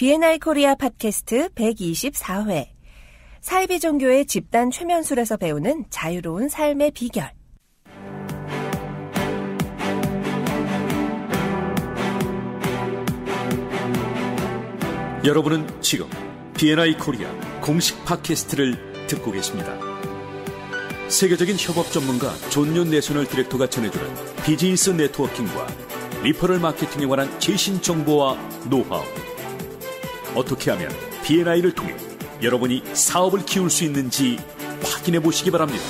비엔나이 코리아 팟캐스트 124회 사이비 종교의 집단 최면술에서 배우는 자유로운 삶의 비결 여러분은 지금 비엔나이 코리아 공식 팟캐스트를 듣고 계십니다. 세계적인 협업 전문가 존윤 내셔널 디렉터가 전해주는 비즈니스 네트워킹과 리퍼럴 마케팅에 관한 최신 정보와 노하우 어떻게 하면 B&I를 통해 여러분이 사업을 키울 수 있는지 확인해 보시기 바랍니다.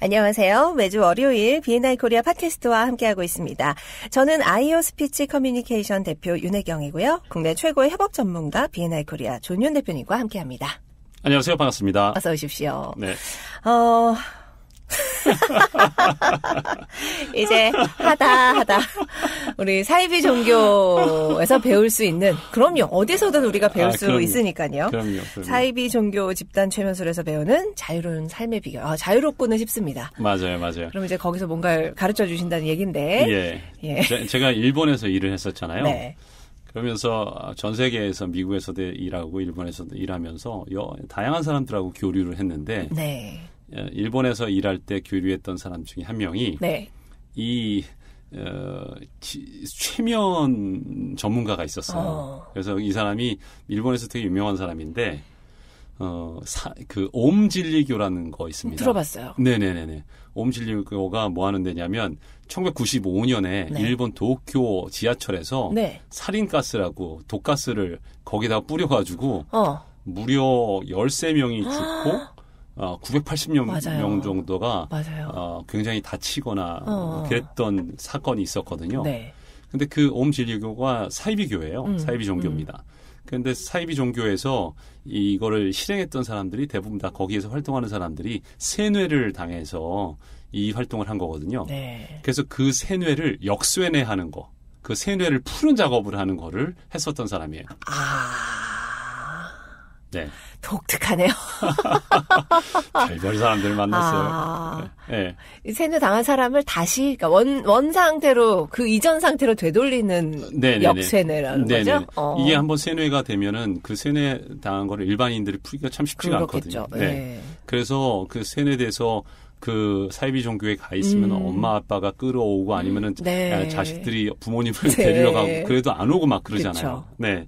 안녕하세요. 매주 월요일 B&I 코리아 팟캐스트와 함께하고 있습니다. 저는 아이오 스피치 커뮤니케이션 대표 윤혜경이고요. 국내 최고의 협업 전문가 B&I 코리아 존윤 대표님과 함께합니다. 안녕하세요. 반갑습니다. 어서 오십시오. 네. 어... 이제 하다 하다 우리 사이비 종교에서 배울 수 있는 그럼요 어디서든 우리가 배울 아, 수 그럼요. 있으니까요. 그럼요, 그럼요. 사이비 종교 집단 최면술에서 배우는 자유로운 삶의 비결. 아, 자유롭고는 싶습니다. 맞아요, 맞아요. 그럼 이제 거기서 뭔가를 가르쳐 주신다는 얘긴데. 예. 예. 제, 가 일본에서 일을 했었잖아요. 네. 그러면서 전 세계에서 미국에서도 일하고 일본에서도 일하면서 여, 다양한 사람들하고 교류를 했는데 네. 예, 일본에서 일할 때 교류했던 사람 중에 한 명이 네. 이 어, 지, 최면 전문가가 있었어요. 어. 그래서 이 사람이 일본에서 되게 유명한 사람인데 어, 그, 옴진리교라는 거 있습니다. 들어봤어요. 네네네네. 옴진리교가 뭐 하는 데냐면, 1995년에 네. 일본 도쿄 지하철에서 네. 살인가스라고 독가스를 거기다 뿌려가지고, 어. 무려 13명이 죽고, 어, 980명 정도가 맞아요. 어, 굉장히 다치거나 어. 그랬던 사건이 있었거든요. 네. 근데 그 옴진리교가 사이비교예요. 음. 사이비 종교입니다. 음. 그런데 사이비 종교에서 이거를 실행했던 사람들이 대부분 다 거기에서 활동하는 사람들이 세뇌를 당해서 이 활동을 한 거거든요. 네. 그래서 그 세뇌를 역세뇌하는 거, 그 세뇌를 푸는 작업을 하는 거를 했었던 사람이에요. 아. 네. 독특하네요. 별별 사람들 만났어요. 아, 네. 세뇌 당한 사람을 다시 그러니까 원, 원 상태로 그 이전 상태로 되돌리는 네네네. 네, 네. 역세뇌라는 네네네. 거죠. 네, 어. 이게 한번 세뇌가 되면은 그 세뇌 당한 거를 일반인들이 풀기가 참 쉽지가 그렇겠죠. 않거든요. 네. 네. 그래서 그 세뇌돼서 그 사이비 종교에 가 있으면 음. 엄마 아빠가 끌어오고 아니면은 네. 자식들이 부모님을 데리러 가고 그래도 안 오고 막 그러잖아요. 그쵸. 네.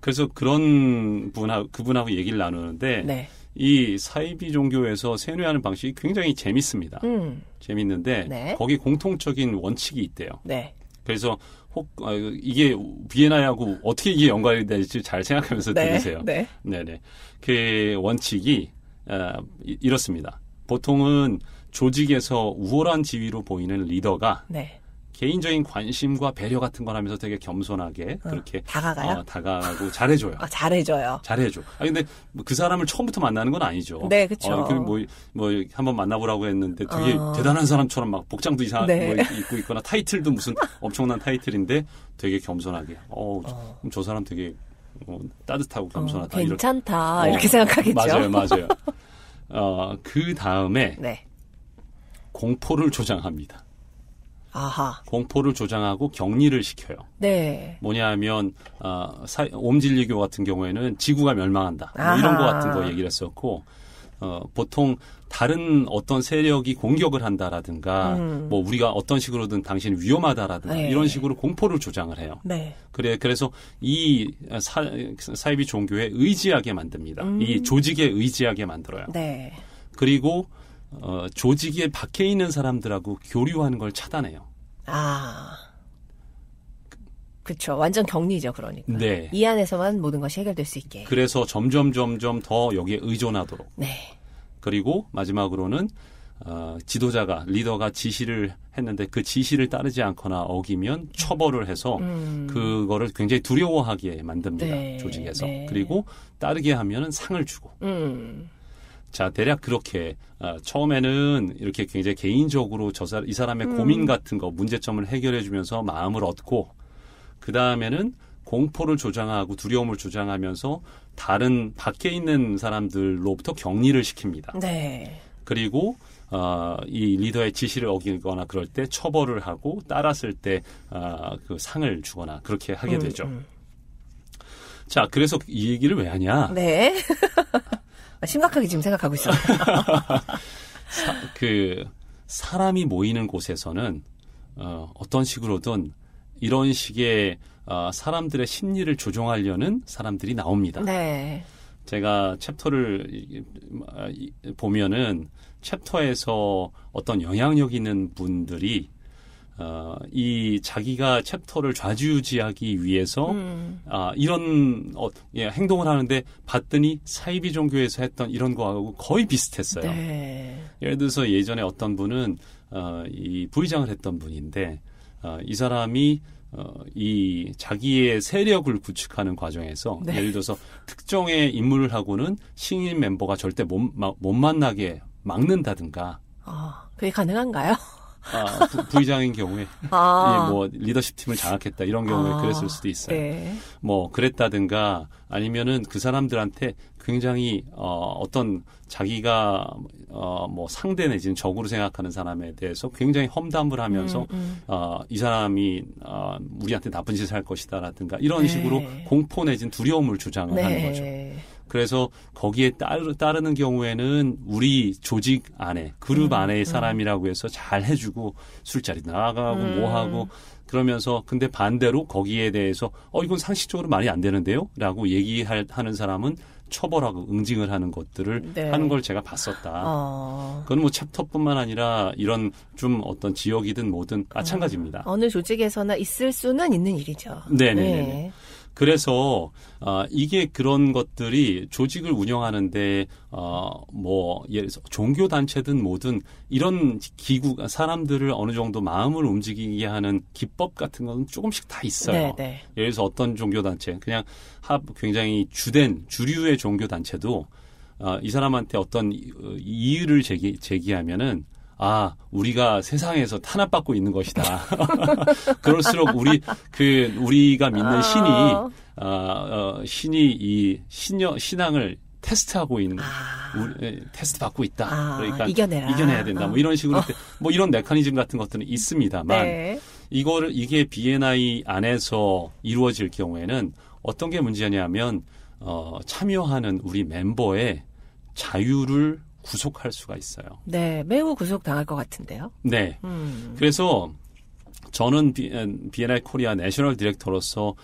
그래서 그런 분하고 그분하고 얘기를 나누는데 네. 이 사이비 종교에서 세뇌하는 방식이 굉장히 재밌습니다. 음. 재밌는데 네. 거기 공통적인 원칙이 있대요. 네. 그래서 혹 아, 이게 비엔나하고 어떻게 이게 연관이 될지 잘 생각하면서 네. 들으세요. 네, 네, 그 원칙이 아, 이렇습니다. 보통은 조직에서 우월한 지위로 보이는 리더가 네. 개인적인 관심과 배려 같은 걸 하면서 되게 겸손하게 어, 그렇게 다가가요? 어, 다가가고 잘해줘요. 아, 잘해줘요. 잘해줘. 아 근데 뭐 그 사람을 처음부터 만나는 건 아니죠. 네, 그렇죠. 어, 뭐, 뭐 한번 만나보라고 했는데 되게 어. 대단한 사람처럼 막 복장도 이상 네. 뭐 입고 있거나 타이틀도 무슨 엄청난 타이틀인데 되게 겸손하게. 어, 저, 어. 저 사람 되게 따뜻하고 겸손하다. 괜찮다 이렇게, 이렇게 생각하겠죠. 맞아요, 맞아요. 어, 그 다음에 네. 공포를 조장합니다. 아하. 공포를 조장하고 격리를 시켜요. 네. 뭐냐하면 어, 옴진리교 같은 경우에는 지구가 멸망한다 뭐 이런 거 같은 거 얘기를 했었고 어, 보통 다른 어떤 세력이 공격을 한다라든가 음. 뭐 우리가 어떤 식으로든 당신 위험하다라든가 네. 이런 식으로 공포를 조장을 해요. 네. 그래 그래서 이 사, 사이비 종교에 의지하게 만듭니다. 음. 이 조직에 의지하게 만들어요. 네. 그리고 어, 조직에 박혀 있는 사람들하고 교류하는 걸 차단해요. 아. 그렇죠. 완전 격리죠, 그러니까. 네. 이 안에서만 모든 것이 해결될 수 있게. 그래서 점점 점점 더 여기에 의존하도록. 네. 그리고 마지막으로는 어, 지도자가 리더가 지시를 했는데 그 지시를 따르지 않거나 어기면 처벌을 해서 음. 그거를 굉장히 두려워하게 만듭니다 네. 조직에서 네. 그리고 따르게 하면 은 상을 주고 음. 자, 대략 그렇게 아, 처음에는 이렇게 굉장히 개인적으로 저사이 사람의 음. 고민 같은 거 문제점을 해결해 주면서 마음을 얻고 그 다음에는 공포를 조장하고 두려움을 조장하면서 다른 밖에 있는 사람들로부터 격리를 시킵니다. 네. 그리고 어, 이 리더의 지시를 어기거나 그럴 때 처벌을 하고 따랐을 때그 아, 어, 상을 주거나 그렇게 하게 음, 되죠. 음. 자, 그래서 이 얘기를 왜 하냐? 네. 아, 심각하게 지금 생각하고 있어요. 그 사람이 모이는 곳에서는 어, 어떤 식으로든 이런 식의 어, 사람들의 심리를 조종하려는 사람들이 나옵니다. 네. 제가 챕터를 보면은 챕터에서 어떤 영향력 있는 분들이 어, 이 자기가 챕터를 좌지우지하기 위해서 음. 아, 이런 어, 예, 행동을 하는데 봤더니 사이비 종교에서 했던 이런 거하고 거의 비슷했어요. 네. 예를 들어서 예전에 어떤 분은 어, 이 부의장을 했던 분인데 어, 이 사람이 어, 이 자기의 세력을 구축하는 과정에서 네. 예를 들어서 특정의 인물을 하고는 신인 멤버가 절대 못, 마, 못 만나게 막는다든가. 아, 그게 가능한가요? 아, 부, 의장인 경우에 아. 예, 뭐 리더십 팀을 장악했다 이런 경우에 아. 그랬을 수도 있어요. 네. 뭐 그랬다든가 아니면은 그 사람들한테 굉장히 어, 어떤 자기가 어, 뭐 상대 내지는 적으로 생각하는 사람에 대해서 굉장히 험담을 하면서 음, 음. 어, 이 사람이 어, 우리한테 나쁜 짓을 할 것이다라든가 이런 네. 식으로 공포 내지는 두려움을 주장을 네. 하는 거죠. 그래서 거기에 따르, 따르는 경우에는 우리 조직 안에 그룹 음, 안에의 음. 사람이라고 해서 잘 해주고 술자리 나가고 음. 뭐하고 그러면서 근데 반대로 거기에 대해서 어 이건 상식적으로 말이 안 되는데요라고 얘기하는 사람은 처벌하고 응징을 하는 것들을 네. 하는 걸 제가 봤었다. 어... 그건 뭐 챕터뿐만 아니라 이런 좀 어떤 지역이든 뭐든 아, 마찬가지입니다. 어, 어느 조직에서나 있을 수는 있는 일이죠. 네네네. 네. 그래서 아 이게 그런 것들이 조직을 운영하는데 어, 뭐 예를 들어 종교 단체든 뭐든 이런 기구 사람들을 어느 정도 마음을 움직이게 하는 기법 같은 건 조금씩 다 있어요. 네네. 네. 예를 들어서 어떤 종교 단체 그냥 합 굉장히 주된 주류의 종교 단체도 어, 이 사람한테 어떤 이유를 어, 제기, 제기하면은 아, 우리가 세상에서 탄압받고 있는 것이다. 그럴수록 우리, 그, 우리가 믿는 신이, 어, 어 신이 이 신여, 신앙을 테스트하고 있는 아. 우리, 테스트 받고 있다. 아, 그러니까 이겨내라. 이겨내야 된다. 어. 뭐 이런 식으로 어. 뭐 이런 메커니즘 같은 것들은 있습니다만 네. 이거를 이게 BNI 안에서 이루어질 경우에는 어떤 게 문제냐면 어 참여하는 우리 멤버의 자유를 구속할 수가 있어요. 네, 매우 구속당할 것 같은데요. 네. 음. 그래서 저는 비, 비엔알 코리아 내셔널 디렉터로서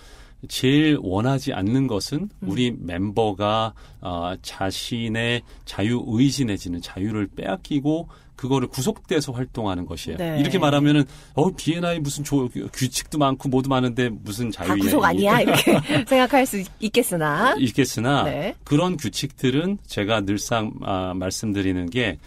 제일 원하지 않는 것은 음. 우리 음. 멤버가 어, 자신의 자유 의지 내지는 자유를 빼앗기고 그거를 구속돼서 활동하는 것이에요. 네. 이렇게 말하면은 어엔 n i 무슨 조, 규칙도 많고 뭐도 많은데 무슨 자유야? 구속 아니야 이렇게 생각할 수 있겠으나 있겠으나 네. 그런 규칙들은 제가 늘상 아, 말씀드리는 게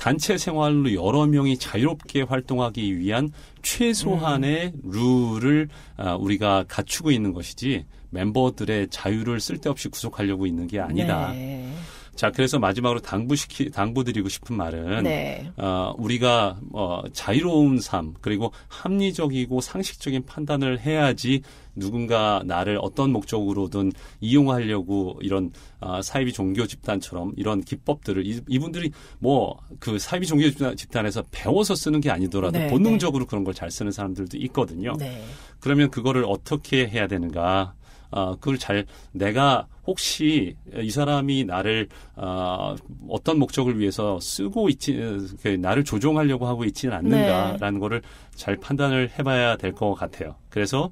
단체 생활로 여러 명이 자유롭게 활동하기 위한 최소한의 룰을 아, 우리가 갖추고 있는 것이지 멤버들의 자유를 쓸데없이 구속하려고 있는 게 아니다. 네. 자, 그래서 마지막으로 당부시키 당부드리고 싶은 말은 네. 어, 우리가 어, 자유로운 삶 그리고 합리적이고 상식적인 판단을 해야지 누군가 나를 어떤 목적으로든 이용하려고 이런 아, 사이비 종교 집단처럼 이런 기법들을 이, 분들이 뭐 그 사이비 종교 집단에서 배워서 쓰는 게 아니더라도 네, 네. 본능적으로 네. 그런 걸 잘 쓰는 사람들도 있거든요. 네. 그러면 그거를 어떻게 해야 되는가? 아, 그걸 잘 내가 혹시 이 사람이 나를 아, 어떤 목적을 위해서 쓰고 있지 그 나를 조종하려고 하고 있지는 않는가라는 네. 거를 잘 판단을 해봐야 될 것 같아요. 그래서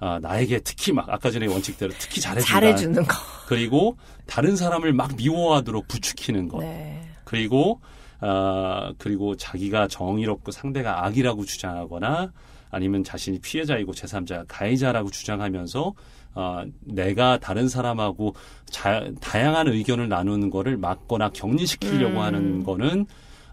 아, 나에게 특히 막 아까 전에 원칙대로 특히 잘해준다. 잘해주는 거. 그리고 다른 사람을 막 미워하도록 부추기는 것. 네. 그리고 아, 그리고 자기가 정의롭고 상대가 악이라고 주장하거나 아니면 자신이 피해자이고 제3자 가해자라고 주장하면서 어, 내가 다른 사람하고 자, 다양한 의견을 나누는 거를 막거나 격리시키려고 음. 하는 거는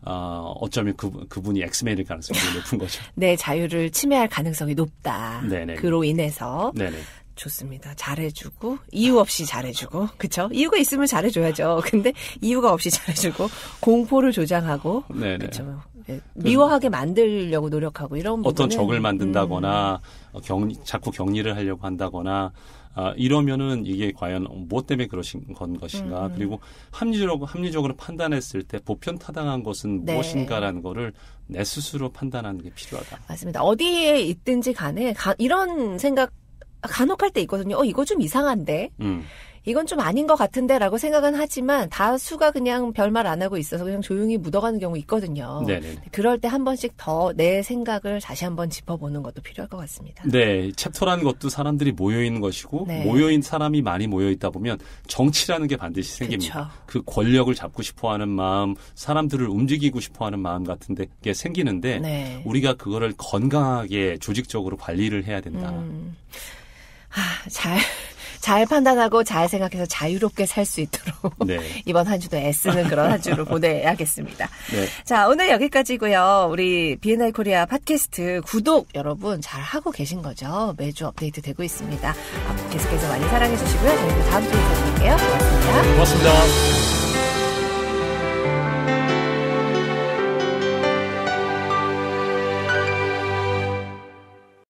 어, 어쩌면 그, 그분이 엑스맨일 가능성이 높은 거죠. 네, 자유를 침해할 가능성이 높다. 네네. 그로 인해서. 네네. 좋습니다. 잘해주고 이유 없이 잘해주고 그쵸? 이유가 있으면 잘해줘야죠. 근데 이유가 없이 잘해주고 공포를 조장하고 네네. 그쵸? 예, 미워하게 만들려고 노력하고 이런 어떤 적을 만든다거나 음. 어, 격 자꾸 격리를 하려고 한다거나 아, 이러면은 이게 과연 무엇 뭐 때문에 그러신 건 것인가 음. 그리고 합리적으로 합리적으로 판단했을 때 보편 타당한 것은 네. 무엇인가라는 거를 내 스스로 판단하는 게 필요하다. 맞습니다. 어디에 있든지 간에 가, 이런 생각 간혹 할 때 있거든요. 어 이거 좀 이상한데. 음. 이건 좀 아닌 것 같은데라고 생각은 하지만 다수가 그냥 별말 안 하고 있어서 그냥 조용히 묻어가는 경우 있거든요. 네네. 그럴 때 한 번씩 더 내 생각을 다시 한 번 짚어보는 것도 필요할 것 같습니다. 네, 챕터라는 것도 사람들이 모여 있는 것이고 네. 모여 있는 사람이 많이 모여 있다 보면 정치라는 게 반드시 생깁니다. 그쵸. 그 권력을 잡고 싶어하는 마음, 사람들을 움직이고 싶어하는 마음 같은게 생기는데 네. 우리가 그거를 건강하게 조직적으로 관리를 해야 된다. 음. 아, 잘잘 판단하고 잘 생각해서 자유롭게 살 수 있도록 네. 이번 한 주도 애쓰는 그런 한 주로 보내야겠습니다. 네. 자, 오늘 여기까지고요. 우리 비엔나이 코리아 팟캐스트 구독 여러분 잘 하고 계신 거죠? 매주 업데이트 되고 있습니다. 계속해서 많이 사랑해 주시고요. 저희는 다음 주에 뵙게요 고맙습니다. 고맙습니다.